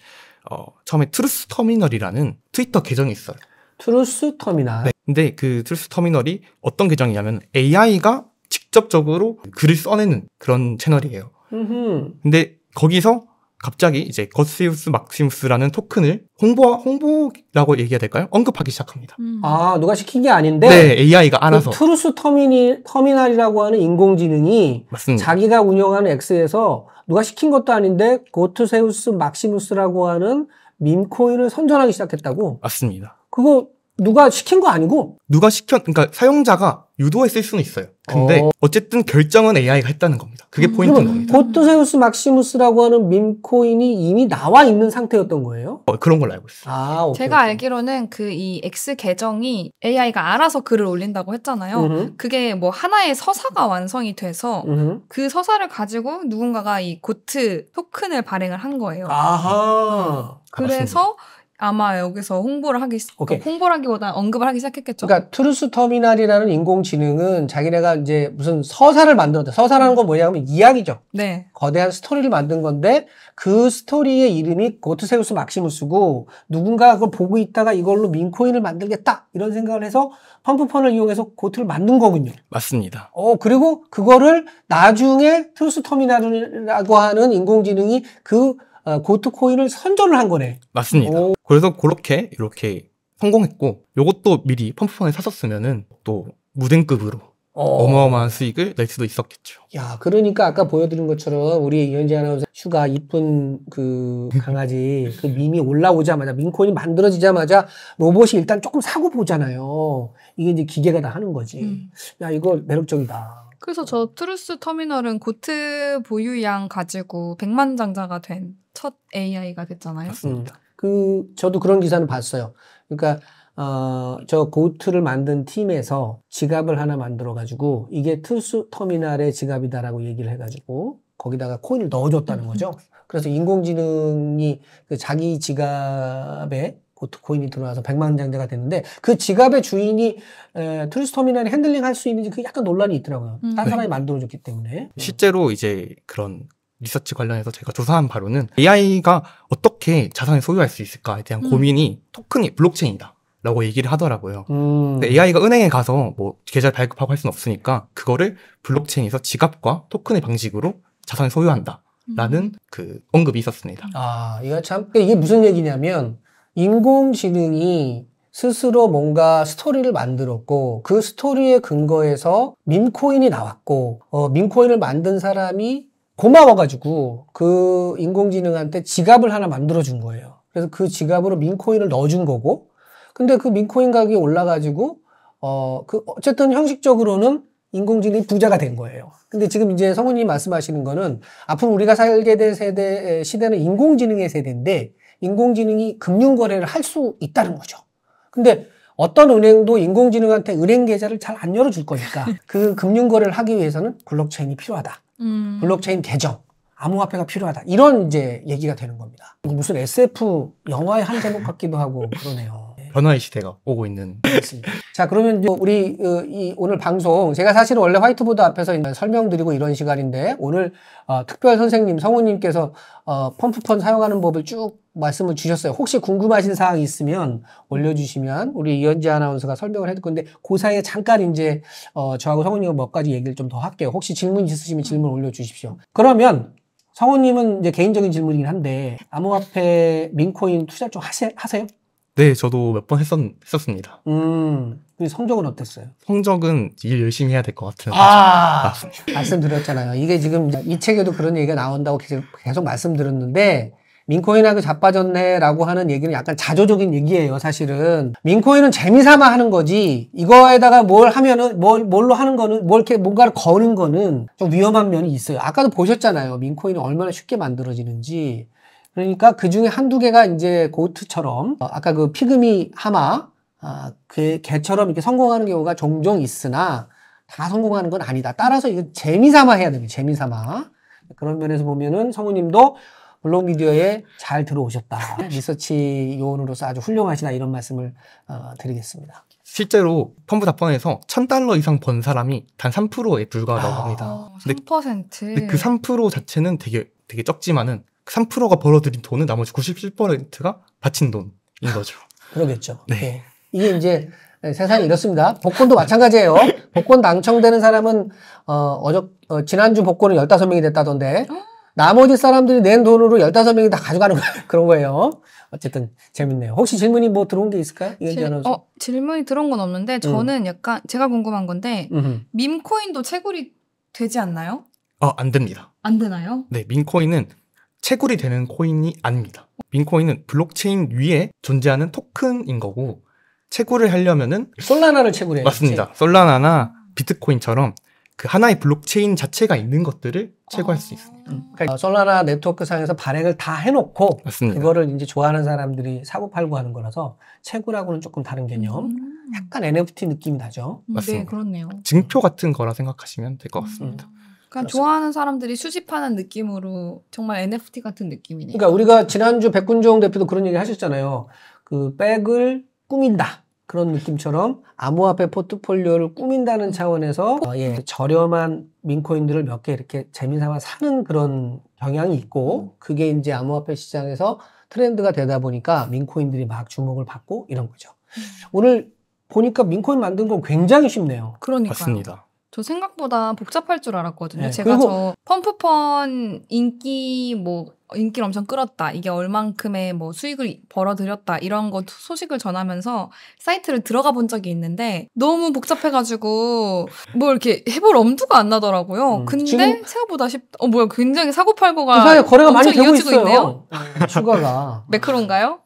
어, 처음에 트루스 터미널이라는 트위터 계정이 있어요. 트루스 터미널. 네. 근데 그 트루스 터미널이 어떤 계정이냐면 AI가 직접적으로 글을 써내는 그런 채널이에요. 음흠. 근데 거기서 갑자기 이제 거시우스 막시무스라는 토큰을 홍보 홍보라고 얘기해야 될까요? 언급하기 시작합니다. 음. 아 누가 시킨 게 아닌데 네 AI가 알아서 그 트루스 터미니, 터미널이라고 하는 인공지능이 맞습니다. 자기가 운영하는 X에서 누가 시킨 것도 아닌데 고트세우스 막시무스라고 하는 민코인을 선전하기 시작했다고 맞습니다. 그거 누가 시킨 거 아니고 누가 시켰 그러니까 사용자가 유도했을 수는 있어요. 근데 어. 어쨌든 결정은 AI가 했다는 겁니다. 그게 음. 포인트인 겁니다. 포트세우스 막시무스라고 하는 민코인이 이미 나와 있는 상태였던 거예요? 어, 그런 걸 알고 있어요. 아, 오케이, 제가 오케이. 알기로는 그 이 X 계정이 AI가 알아서 글을 올린다고 했잖아요. 음흠. 그게 뭐 하나의 서사가 완성이 돼서 음흠. 그 서사를 가지고 누군가가 이 고트 토큰을 발행을 한 거예요. 아하. 그래서 맞니다 아마 여기서 홍보를 하기 오케이. 그러니까 홍보라기보다 언급을 하기 시작했겠죠. 그러니까 트루스 터미널이라는 인공지능은 자기네가 이제 무슨 서사를 만들었다. 서사라는 건 뭐냐면 이야기죠. 네. 거대한 스토리를 만든 건데 그 스토리의 이름이 고트세우스 막시무스고 누군가 그걸 보고 있다가 이걸로 민코인을 만들겠다 이런 생각을 해서 펌프펀을 이용해서 고트를 만든 거군요. 맞습니다. 어 그리고 그거를 나중에 트루스 터미널이라고 하는 인공지능이 그 어, 고트코인을 선전을 한 거네. 맞습니다. 오. 그래서 그렇게 이렇게 성공했고 요것도 미리 펌프판에 샀었으면은 또 무등급으로 어. 마어마한 수익을 낼 수도 있었겠죠. 야, 그러니까 아까 보여드린 것처럼 우리 현재 아나운서 슈가 이쁜 그 강아지 그 밈이 올라오자마자 민코인이 만들어지자마자 로봇이 일단 조금 사고 보잖아요. 이게 이제 기계가 다 하는 거지. 음. 야, 이거 매력적이다. 그래서 어. 저 트루스 터미널은 고트 보유량 가지고 백만장자가 된 첫 AI가 됐잖아요. 맞습니다. 음. 그 저도 그런 기사는 봤어요. 그러니까 어, 저 고트를 만든 팀에서 지갑을 하나 만들어 가지고 이게 트루스 터미널의 지갑이다라고 얘기를 해 가지고 거기다가 코인을 넣어줬다는 음. 거죠. 그래서 인공지능이 그 자기 지갑에 오토코인이 들어와서 백만장대가 됐는데 그 지갑의 주인이 에, 트루스터미널이 핸들링 할수 있는지 그 약간 논란이 있더라고요. 음. 딴 사람이 만들어줬기 때문에. 네. 실제로 이제 그런 리서치 관련해서 제가 조사한 바로는 AI가 어떻게 자산을 소유할 수 있을까에 대한 음. 고민이 토큰이 블록체인이다. 라고 얘기를 하더라고요. 음. 근데 AI가 은행에 가서 뭐 계좌를 발급하고 할 수는 없으니까 그거를 블록체인에서 지갑과 토큰의 방식으로 자산을 소유한다. 라는 음. 그 언급이 있었습니다. 아, 이거 참, 이게 무슨 얘기냐면, 인공지능이 스스로 뭔가 스토리를 만들었고 그 스토리의 근거에서 민코인이 나왔고 어, 민코인을 만든 사람이 고마워가지고 그 인공지능한테 지갑을 하나 만들어준 거예요. 그래서 그 지갑으로 민코인을 넣어준 거고 근데 그 민코인 가격이 올라가지고 어, 그 어쨌든 형식적으로는 인공지능이 부자가 된 거예요. 근데 지금 이제 성우님이 말씀하시는 거는 앞으로 우리가 살게 될 세대 시대는 인공지능의 세대인데 인공지능이 금융 거래를 할 수 있다는 거죠. 근데 어떤 은행도 인공지능한테 은행 계좌를 잘 안 열어줄 거니까 그 금융 거래를 하기 위해서는 블록체인이 필요하다. 음. 블록체인 계정, 암호화폐가 필요하다. 이런 이제 얘기가 되는 겁니다. 무슨 SF 영화의 한 제목 같기도 하고 그러네요. 변화의 시대가 오고 있는. 것입니다자 그러면 우리 어, 이 오늘 방송 제가 사실 원래 화이트보드 앞에서 설명드리고 이런 시간인데 오늘 어, 특별 선생님 성우님께서 어, 펌프펀 사용하는 법을 쭉 말씀을 주셨어요. 혹시 궁금하신 사항이 있으면 올려주시면 우리 이현지 아나운서가 설명을 해드릴 건데 그 사이에 잠깐 이제 어, 저하고 성우님은 몇 가지 얘기를 좀 더 할게요. 혹시 질문 있으시면 질문 올려주십시오. 그러면 성우님은 이제 개인적인 질문이긴 한데 암호화폐 민코인 투자 좀 하세, 하세요? 네, 저도 몇 번 했었습니다. 음, 근데 성적은 어땠어요? 성적은 일 열심히 해야 될 것 같은. 아, 맞 말씀드렸잖아요. 이게 지금 이 책에도 그런 얘기가 나온다고 계속, 계속 말씀드렸는데, 민코인하고 그 자빠졌네라고 하는 얘기는 약간 자조적인 얘기예요, 사실은. 민코인은 재미삼아 하는 거지, 이거에다가 뭘 하면은, 뭘, 뭘로 하는 거는, 뭘 이렇게 뭔가를 거는 거는 좀 위험한 면이 있어요. 아까도 보셨잖아요. 민코인이 얼마나 쉽게 만들어지는지. 그러니까 그 중에 한두 개가 이제 고트처럼 어, 아까 그 피그미 하마 아, 그 개처럼 이렇게 성공하는 경우가 종종 있으나 다 성공하는 건 아니다. 따라서 이거 재미삼아 해야 됩니다. 재미삼아 그런 면에서 보면은 성우님도 블록 미디어에 잘 들어오셨다. 리서치 요원으로서 아주 훌륭하시다 이런 말씀을 어, 드리겠습니다. 실제로 펌프 답번에서 천달러 이상 번 사람이 단 3%에 불과하다고 아, 합니다. 3%? 근데, 근데 그3% 자체는 되게 되게 적지만은 3%가 벌어들인 돈은 나머지 97%가 바친 돈인 거죠. 그러겠죠. 네. 네. 이게 이제 네, 세상이 이렇습니다. 복권도 마찬가지예요. 복권 당첨되는 사람은 어, 어저 어, 지난주 복권은 15명이 됐다던데 나머지 사람들이 낸 돈으로 15명이 다 가져가는 거예요. 그런 거예요. 어쨌든 재밌네요. 혹시 질문이 뭐 들어온 게 있을까요? 질, 어, 질문이 들어온 건 없는데 음. 저는 음. 약간 제가 궁금한 건데 음 밈코인도 채굴이 되지 않나요? 어, 안 됩니다. 안 되나요? 네, 민코인은 채굴이 되는 코인이 아닙니다. 빈코인은 블록체인 위에 존재하는 토큰인 거고 채굴을 하려면은 솔라나를 채굴해요. 맞습니다. 채... 솔라나나 비트코인처럼 그 하나의 블록체인 자체가 있는 것들을 채굴할 아... 수 있습니다. 음. 그러니까 솔라나 네트워크 상에서 발행을 다 해놓고 맞습니다. 그거를 이제 좋아하는 사람들이 사고 팔고 하는 거라서 채굴하고는 조금 다른 개념. 음... 약간 NFT 느낌이 나죠. 음, 네, 맞습니다. 네, 그렇네요. 증표 같은 거라 생각하시면 될 것 같습니다. 음. 그냥 그러니까 좋아하는 사람들이 수집하는 느낌으로 정말 NFT 같은 느낌이네요. 그러니까 우리가 지난주 백군종 대표도 그런 얘기 하셨잖아요. 그 백을 꾸민다. 그런 느낌처럼 암호화폐 포트폴리오를 꾸민다는 차원에서 어, 예, 저렴한 민코인들을 몇 개 이렇게 재미삼아 사는 그런 경향이 있고 그게 이제 암호화폐 시장에서 트렌드가 되다 보니까 민코인들이 막 주목을 받고 이런 거죠. 음. 오늘 보니까 민코인 만든 건 굉장히 쉽네요. 그러니까 맞습니다. 저 생각보다 복잡할 줄 알았거든요. 네, 제가 저 펌프펀 인기 뭐 인기를 엄청 끌었다. 이게 얼만큼의 뭐 수익을 벌어들였다. 이런 거 소식을 전하면서 사이트를 들어가 본 적이 있는데 너무 복잡해가지고 뭐 이렇게 해볼 엄두가 안 나더라고요. 음, 근데 생각보다 쉽, 어, 뭐야. 굉장히 사고팔고가. 그 거래가 많이 되고 있어요. 있네요. 네, 추가가. 매크로인가요?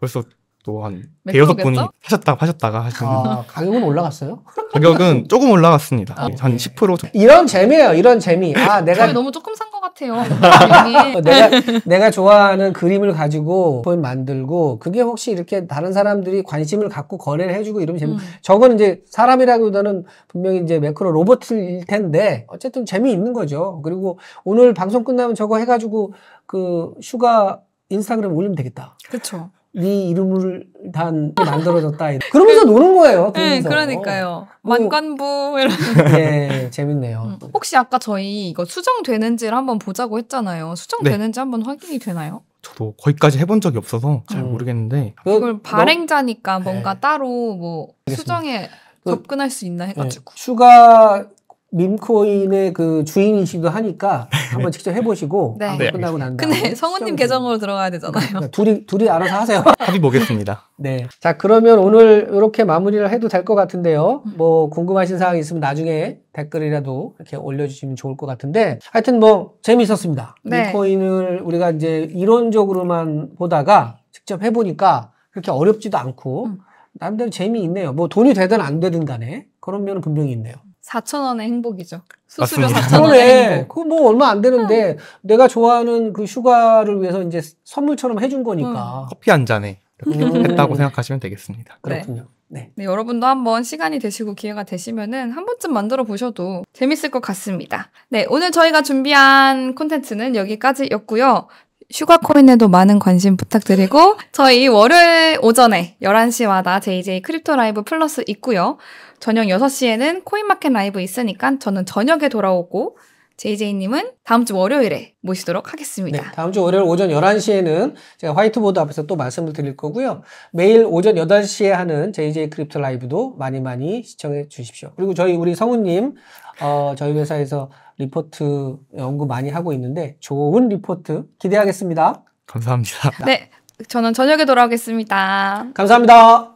벌써 또한 대여섯 분이 하셨다가 하셨다가 하시는 아, 가격은 올라갔어요? 가격은 조금 올라갔습니다. 아, 한10% 정도. 이런 재미예요. 이런 재미. 아 내가 너무 조금 산 것 같아요. 내가 네. 내가 좋아하는 그림을 가지고 코 만들고 그게 혹시 이렇게 다른 사람들이 관심을 갖고 거래를 해주고 이러 재미. 음. 저건 이제 사람이라기보다는 분명히 이제 매크로 로봇일 텐데 어쨌든 재미 있는 거죠. 그리고 오늘 방송 끝나면 저거 해가지고 그 슈가 인스타그램 올리면 되겠다. 그렇죠. 이 네 이름을 단 만들어졌다. 그러면서 노는 거예요. 네, 그러니까요. 어. 만관부 이런. 예, 재밌네요. 음. 혹시 아까 저희 이거 수정되는지를 한번 보자고 했잖아요. 수정되는지 네. 한번 확인이 되나요? 저도 거기까지 해본 적이 없어서 잘 음. 모르겠는데 그 이걸 발행자니까 뭔가 네. 따로 뭐 수정에 그 접근할 수 있나 해가지고 네. 추가 밈코인의 그 주인이시기도 하니까 한번 직접 해보시고 네. 아, 네. 끝나고 난 다음에 근데 성우님 계정으로 들어가야 되잖아요. 그러니까 둘이 둘이 알아서 하세요. 합의 보겠습니다. 네. 자 그러면 오늘 이렇게 마무리를 해도 될 것 같은데요. 음. 뭐 궁금하신 사항 있으면 나중에 댓글이라도 이렇게 올려주시면 좋을 것 같은데 하여튼 뭐 재미있었습니다. 네. 밈코인을 우리가 이제 이론적으로만 보다가 직접 해보니까 그렇게 어렵지도 않고 음. 나름대로 재미있네요. 뭐 돈이 되든 안 되든 간에 그런 면은 분명히 있네요. 4천 원의 행복이죠. 수수료 4천 원의 행복. 그뭐 얼마 안 되는데 음. 내가 좋아하는 그 휴가를 위해서 이제 선물처럼 해준 거니까. 음. 커피 한 잔에 했다고 음. 생각하시면 되겠습니다. 네. 그렇군요. 네. 네. 네. 여러분도 한번 시간이 되시고 기회가 되시면은 한 번쯤 만들어 보셔도 재밌을 것 같습니다. 네, 오늘 저희가 준비한 콘텐츠는 여기까지였고요. 슈가 코인에도 많은 관심 부탁드리고 저희 월요일 오전에 11시마다 JJ 크립토 라이브 플러스 있고요. 저녁 6시에는 코인마켓 라이브 있으니까 저는 저녁에 돌아오고 j j 님은 다음 주 월요일에 모시도록 하겠습니다. 네, 다음 주 월요일 오전 11시에는 제가 화이트보드 앞에서 또 말씀을 드릴 거고요. 매일 오전 8시에 하는 JJ 크립트 라이브도 많이 많이 시청해 주십시오. 그리고 저희 우리 성우님, 어, 저희 회사에서 리포트 연구 많이 하고 있는데 좋은 리포트 기대하겠습니다. 감사합니다. 네, 저는 저녁에 돌아오겠습니다. 감사합니다.